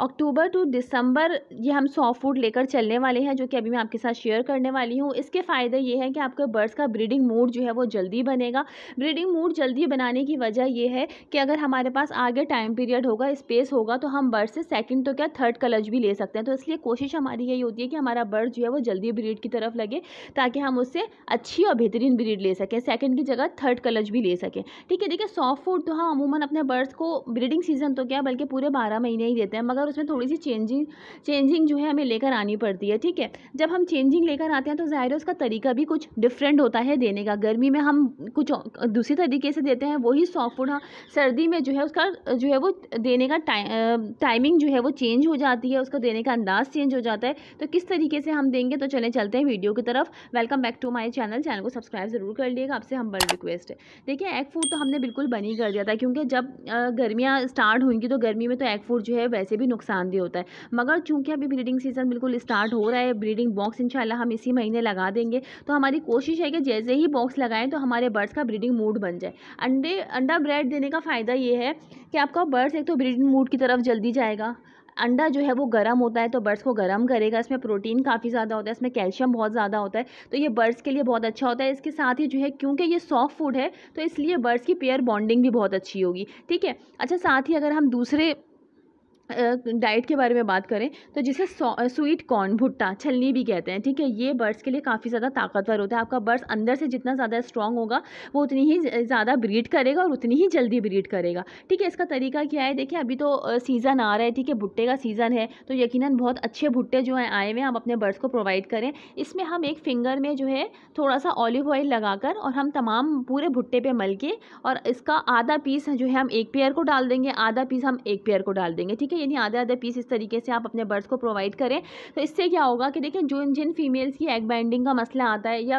अक्टूबर to दिसंबर ये हम soft food लेकर चलने वाले हैं जो कि अभी मैं आपके साथ शेयर करने वाली हूँ इसके फ़ायदे ये हैं कि आपके बर्ड्स का ब्रीडिंग मूड जो है वो जल्दी बनेगा ब्रीडिंग मूड जल्दी बनाने की वजह यह है कि अगर हमारे पास आगे टाइम पीरियड होगा स्पेस होगा तो हम बर्ड से सेकेंड तो क्या थर्ड कलर्ज भी ले सकते हैं तो इसलिए कोशिश हमारी यही होती है कि हमारा बर्ड जो है वो जल्दी ब्रीड की तरफ लगे ताकि हम उससे अच्छी और बेहतरीन ब्रीड ले सकें सेकेंड की जगह थर्ड कलर्ज भी ले सकें ठीक है देखिए सॉफ्ट फूड तो हम अमूमन अपने बर्ड्स को ब्रीडिंग सीजन तो क्या बल्कि पूरे बारह महीने ही देते हैं मगर उसमें थोड़ी सी चेंजिंग चेंजिंग जो है हमें लेकर आनी पड़ती है ठीक है जब हम चेंजिंग लेकर आते हैं तो ज़ाहिर है उसका तरीका भी कुछ डिफरेंट होता है देने का गर्मी में हम कुछ दूसरे तरीके से देते हैं वही सॉफ्ट फूड हाँ, सर्दी में जो है उसका जो है वो देने का टाइमिंग जो है वो चेंज हो जाती है उसका देने का अंदाज चेंज हो जाता है तो किस तरीके से हम देंगे तो चले चलते हैं वीडियो की तरफ welcome back to my channel channel को सब्सक्राइब ज़रूर कर लिएगा आपसे हम बड़ी रिक्वेस्ट है देखिए एग फूड तो हमने बिल्कुल बनी कर दिया था क्योंकि जब गर्मियाँ स्टार्ट होंगी तो गर्मी में तो एग फूड जो है वैसे भी नुकसानदेह होता है मगर चूंकि अभी ब्रीडिंग सीजन बिल्कुल स्टार्ट हो रहा है ब्रीडिंग बॉक्स इनशाला हम इसी महीने लगा देंगे तो हमारी कोशिश है कि जैसे ही बॉक्स लगाएं तो हमारे बर्ड्स का ब्रीडिंग मूड बन जाए अंडे अंडा ब्रेड देने का फ़ायदा ये है कि आपका बर्ड्स एक तो ब्रीडिंग मूड की तरफ जल्दी जाएगा अंडा जो है वो गर्म होता है तो बर्ड्स को गर्म करेगा इसमें प्रोटीन काफ़ी ज़्यादा होता है इसमें कैल्शियम बहुत ज़्यादा होता है तो ये बर्ड्स के लिए बहुत अच्छा होता है इसके साथ ही जो है क्योंकि ये सॉफ्ट फूड है तो इसलिए बर्ड्स की पेयर बॉन्डिंग भी बहुत अच्छी होगी ठीक है अच्छा साथ ही अगर हम दूसरे डाइट के बारे में बात करें तो जिसे स्वीट कॉर्न भुट्टा छलनी भी कहते हैं ठीक है ये बर्ड्स के लिए काफ़ी ज़्यादा ताकतवर होता है आपका बर्ड्स अंदर से जितना ज़्यादा स्ट्रॉन्ग होगा वो उतनी ही ज़्यादा ब्रीड करेगा और उतनी ही जल्दी ब्रीड करेगा ठीक है इसका तरीका क्या है देखिए अभी तो सीज़न आ रहा है ठीक है भुट्टे का सीज़न है तो यकीन बहुत अच्छे भुट्टे जो हैं आए हुए हम अपने बर्ड्स को प्रोवाइड करें इसमें हम एक फिंगर में जो है थोड़ा सा ऑलिव ऑयल कर और हम तमाम पूरे भुट्टे पर मल के और इसका आधा पीस जो है हम एक पेयर को डाल देंगे आधा पीस हम एक पेयर को डाल देंगे ठीक है यानी आधे आधे पीस इस तरीके से आप अपने बर्ड्स को प्रोवाइड करें तो इससे क्या होगा कि देखें जो जिन फीमेल्स की एग बाइंडिंग का मसला आता है या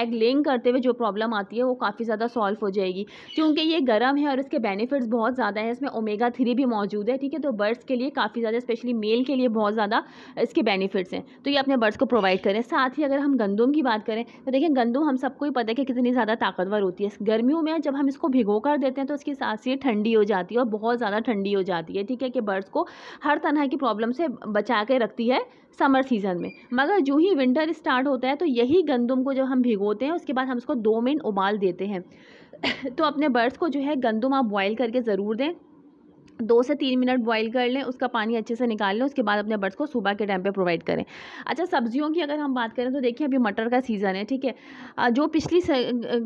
एग लेंग करते हुए जो प्रॉब्लम आती है वो काफ़ी ज़्यादा सॉल्व हो जाएगी क्योंकि ये गर्म है और इसके बेनिफिट्स बहुत ज़्यादा हैं इसमें ओमेगा थ्री भी मौजूद है ठीक है तो बर्ड्स के लिए काफ़ी ज़्यादा स्पेशली मेल के लिए बहुत ज़्यादा इसके बेनिफिट्स हैं तो ये अपने बर्ड्स को प्रोवाइड करें साथ ही अगर हम गंदम की बात करें तो देखें गंदम हम सबको ही पता है कि कितनी ज़्यादा ताकतवर होती है गर्मियों में जब हम इसको भिगो कर देते हैं तो इसकी साथ ही ठंडी हो जाती है और बहुत ज़्यादा ठंडी हो जाती है ठीक है कि बर्ड्स को हर तरह की प्रॉब्लम से बचा के रखती है समर सीज़न में मगर जो ही विंटर स्टार्ट होता है तो यही गंदम को जब हम भिगोते हैं उसके बाद हम उसको दो मिनट उबाल देते हैं तो अपने बर्ड्स को जो है गंदम आप बॉयल करके ज़रूर दें दो से तीन मिनट बॉईल कर लें उसका पानी अच्छे से निकाल लें उसके बाद अपने बर्ड्स को सुबह के टाइम पे प्रोवाइड करें अच्छा सब्जियों की अगर हम बात करें तो देखिए अभी मटर का सीज़न है ठीक है जो पिछली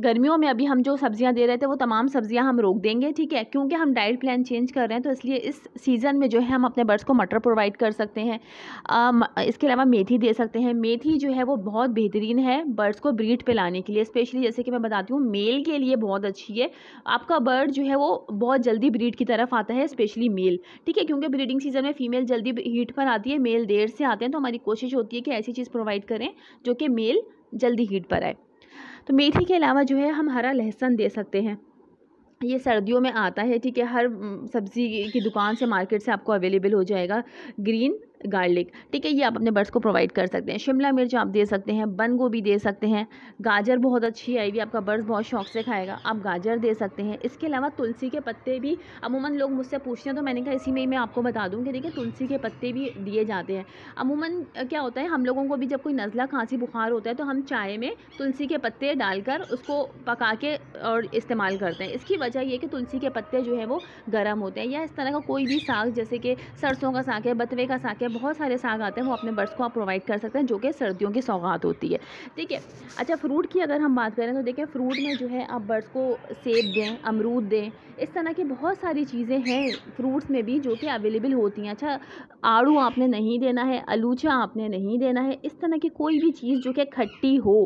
गर्मियों में अभी हम जो सब्ज़ियाँ दे रहे थे वो तमाम सब्ज़ियाँ हम रोक देंगे ठीक है क्योंकि हम डाइट प्लान चेंज कर रहे हैं तो इसलिए इस सीज़न में जो है हम अपने बर्ड्स को मटर प्रोवाइड कर सकते हैं इसके अलावा मेथी दे सकते हैं मेथी जो है वो बहुत बेहतरीन है बर्ड्स को ब्रीड पर लाने के लिए स्पेशली जैसे कि मैं बताती हूँ मेल के लिए बहुत अच्छी है आपका बर्ड जो है वो बहुत जल्दी ब्रीड की तरफ आता है स्पेशली मेल ठीक है क्योंकि ब्रीडिंग सीजन में फीमेल जल्दी हीट पर आती है मेल देर से आते हैं तो हमारी कोशिश होती है कि ऐसी चीज़ प्रोवाइड करें जो कि मेल जल्दी हीट पर आए तो मेथी के अलावा जो है हम हरा लहसुन दे सकते हैं ये सर्दियों में आता है ठीक है हर सब्ज़ी की दुकान से मार्केट से आपको अवेलेबल हो जाएगा ग्रीन गार्लिक ठीक है ये आप अपने बर्ड्स को प्रोवाइड कर सकते हैं शिमला मिर्च आप दे सकते हैं बन गोभी दे सकते हैं गाजर बहुत अच्छी आएगी आपका बर्ड्स बहुत शौक से खाएगा आप गाजर दे सकते हैं इसके अलावा तुलसी के पत्ते भी अमूमन लोग मुझसे पूछते हैं तो मैंने कहा इसी में मैं आपको बता दूँ कि देखिए तुलसी के पत्ते भी दिए जाते हैं अमूमन क्या होता है हम लोगों को भी जब कोई नज़ला खांसी बुखार होता है तो हम चाय में तुलसी के पत्ते डालकर उसको पका के और इस्तेमाल करते हैं इसकी वजह यह कि तुलसी के पत्ते जो है वो गर्म होते हैं या इस तरह का कोई भी साग जैसे कि सरसों का साग है बतवे का साग है बहुत सारे साग आते हैं वो अपने बर्ड्स को आप प्रोवाइड कर सकते हैं जो कि सर्दियों की सौगात होती है ठीक है अच्छा फ्रूट की अगर हम बात करें तो देखें फ्रूट में जो है आप बर्ड्स को सेब दें अमरूद दें इस तरह की बहुत सारी चीज़ें हैं फ्रूट्स में भी जो कि अवेलेबल होती हैं अच्छा आड़ू आपने नहीं देना है आलूचा आपने नहीं देना है इस तरह की कोई भी चीज़ जो कि खट्टी हो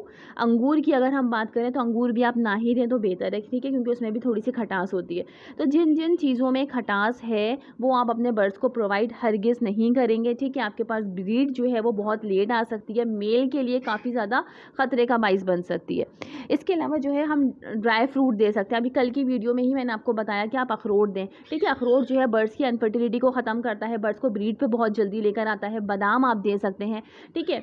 अंगूर की अगर हम बात करें तो अंगूर भी आप ना ही दें तो बेहतर है ठीक है क्योंकि उसमें भी थोड़ी सी खटास होती है तो जिन जिन चीज़ों में खटास है वो आप अपने बर्ड्स को प्रोवाइड हरगिज़ नहीं करेंगे थी कि आपके पास ब्रीड जो है वो बहुत लेट आ सकती है मेल के लिए काफ़ी ज़्यादा ख़तरे का बाइस बन सकती है इसके अलावा जो है हम ड्राई फ्रूट दे सकते हैं अभी कल की वीडियो में ही मैंने आपको बताया कि आप अखरोट दें ठीक है अखरोट जो है बर्ड्स की अनफर्टिलिटी को ख़त्म करता है बर्ड्स को ब्रीड पर बहुत जल्दी लेकर आता है बादाम आप दे सकते हैं ठीक है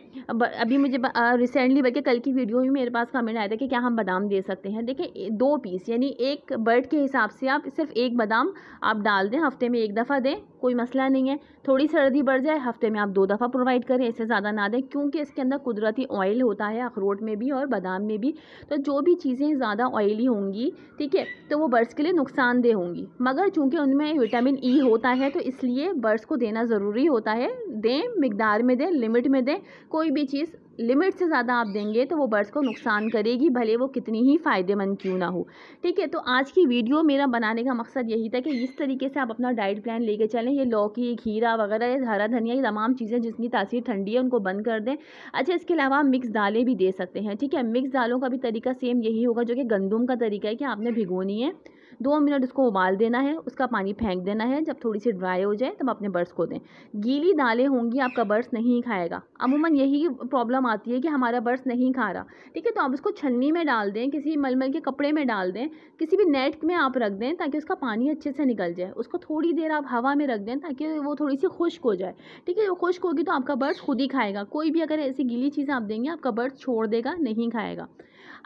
अभी मुझे रिसेंटली बल्कि कल की वीडियो में मेरे पास कमेंट आया था कि क्या हम बादाम दे सकते हैं देखिए दो पीस यानी एक बर्ड के हिसाब से आप सिर्फ एक बादाम आप डाल दें हफ्ते में एक दफ़ा दें कोई मसला नहीं है थोड़ी सर्दी बढ़ जाए हफ्ते में आप दो दफ़ा प्रोवाइड करें इससे ज़्यादा ना दें क्योंकि इसके अंदर कुदरती ऑयल होता है अखरोट में भी और बादाम में भी तो जो भी चीज़ें ज़्यादा ऑयली होंगी ठीक है तो वो बर्ड्स के लिए नुकसानदेह होंगी मगर चूँकि उनमें विटामिन ई e होता है तो इसलिए बर्ड्स को देना ज़रूरी होता है दें मकदार में दें लिमिट में दें कोई भी चीज़ लिमिट से ज़्यादा आप देंगे तो वो बर्ड्स को नुकसान करेगी भले वो कितनी ही फ़ायदेमंद क्यों ना हो ठीक है तो आज की वीडियो मेरा बनाने का मकसद यही था कि इस तरीके से आप अपना डाइट प्लान लेके चलें ये लौकी खीरा वगैरह या हरा धनिया ये तमाम चीज़ें जिसकी तासीर ठंडी है उनको बंद कर दें अच्छा इसके अलावा आप मिक्स दालें भी दे सकते हैं ठीक है मिक्स दालों का भी तरीका सेम यही होगा जो कि गंदम का तरीका है कि आपने भिगोनी है दो मिनट उसको उबाल देना है उसका पानी फेंक देना है जब थोड़ी सी ड्राई हो जाए तब अपने बर्ड्स को दें गीली दालें होंगी आपका बर्ड्स नहीं खाएगा अमूमन यही प्रॉब्लम आती है कि हमारा बर्ड्स नहीं खा रहा ठीक है तो आप उसको छन्नी में डाल दें किसी मलमल के कपड़े में डाल दें किसी भी नेट में आप रख दें ताकि उसका पानी अच्छे से निकल जाए उसको थोड़ी देर आप हवा में रख दें ताकि वो थोड़ी सी खुश्क हो जाए ठीक है वो खुश्क होगी तो आपका बर्ड्स खुद ही खाएगा कोई भी अगर ऐसी गीली चीज़ आप देंगे आपका बर्ड्स छोड़ देगा नहीं खाएगा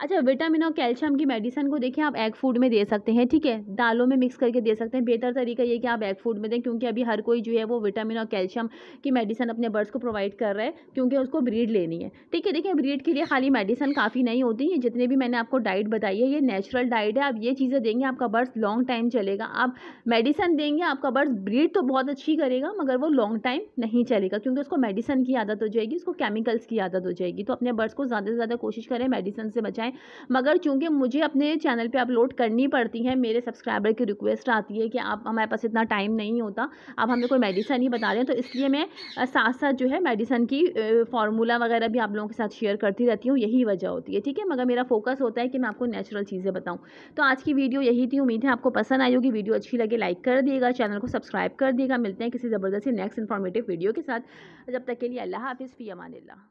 अच्छा विटामिन और कैल्शियम की मेडिसिन को देखिए आप एग फूड में दे सकते हैं ठीक है दालों में मिक्स करके दे सकते हैं बेहतर तरीका ये कि आप एग फूड में दें क्योंकि अभी हर कोई जो है वो विटामिन और कैल्शियम की मेडिसिन अपने बर्ड्स को प्रोवाइड कर रहा है क्योंकि उसको ब्रीड लेनी है ठीक है देखिए ब्रीड के लिए खाली मेडिसिन काफ़ी नहीं होती है जितने भी मैंने आपको डाइट बताई है ये नेचुरल डाइट है आप ये चीज़ें देंगे आपका बर्ड्स लॉन्ग टाइम चलेगा आप मेडिसिन देंगे आपका बर्ड्स ब्रीड तो बहुत अच्छी करेगा मगर वो लॉन्ग टाइम नहीं चलेगा क्योंकि उसको मेडिसिन की आदत हो जाएगी उसको केमिकल्स की आदत हो जाएगी तो अपने बर्ड्स को ज़्यादा से ज़्यादा कोशिश करें मेडिसिन से बचाएँ हैं मगर चूँकि मुझे अपने चैनल पर अपलोड करनी पड़ती है मेरे सब्सक्राइबर की रिक्वेस्ट आती है कि आप हमारे पास इतना टाइम नहीं होता आप हमें कोई मेडिसन ही बता रहे हैं तो इसलिए मैं साथ साथ जो है मेडिसन की फार्मूला वगैरह भी आप लोगों के साथ शेयर करती रहती हूँ यही वजह होती है ठीक है मगर मेरा फोकस होता है कि मैं आपको नेचुरल चीज़ें बताऊँ तो आज की वीडियो यही थी उम्मीद है आपको पसंद आई होगी वीडियो अच्छी लगे लाइक कर दिएगा चैनल को सब्सक्राइब कर दिएगा मिलते हैं किसी ज़बरदस्ती नेक्स्ट इन्फॉर्मेटिव वीडियो के साथ जब तक के लिए अल्लाह हाफिज़ फ़ी अमान